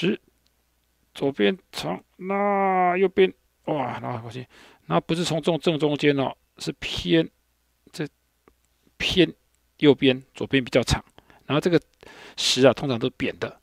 十，左边长，那右边哇，那过去，那不是从正正中间哦，是偏这偏右边，左边比较长，然后这个十啊，通常都扁的。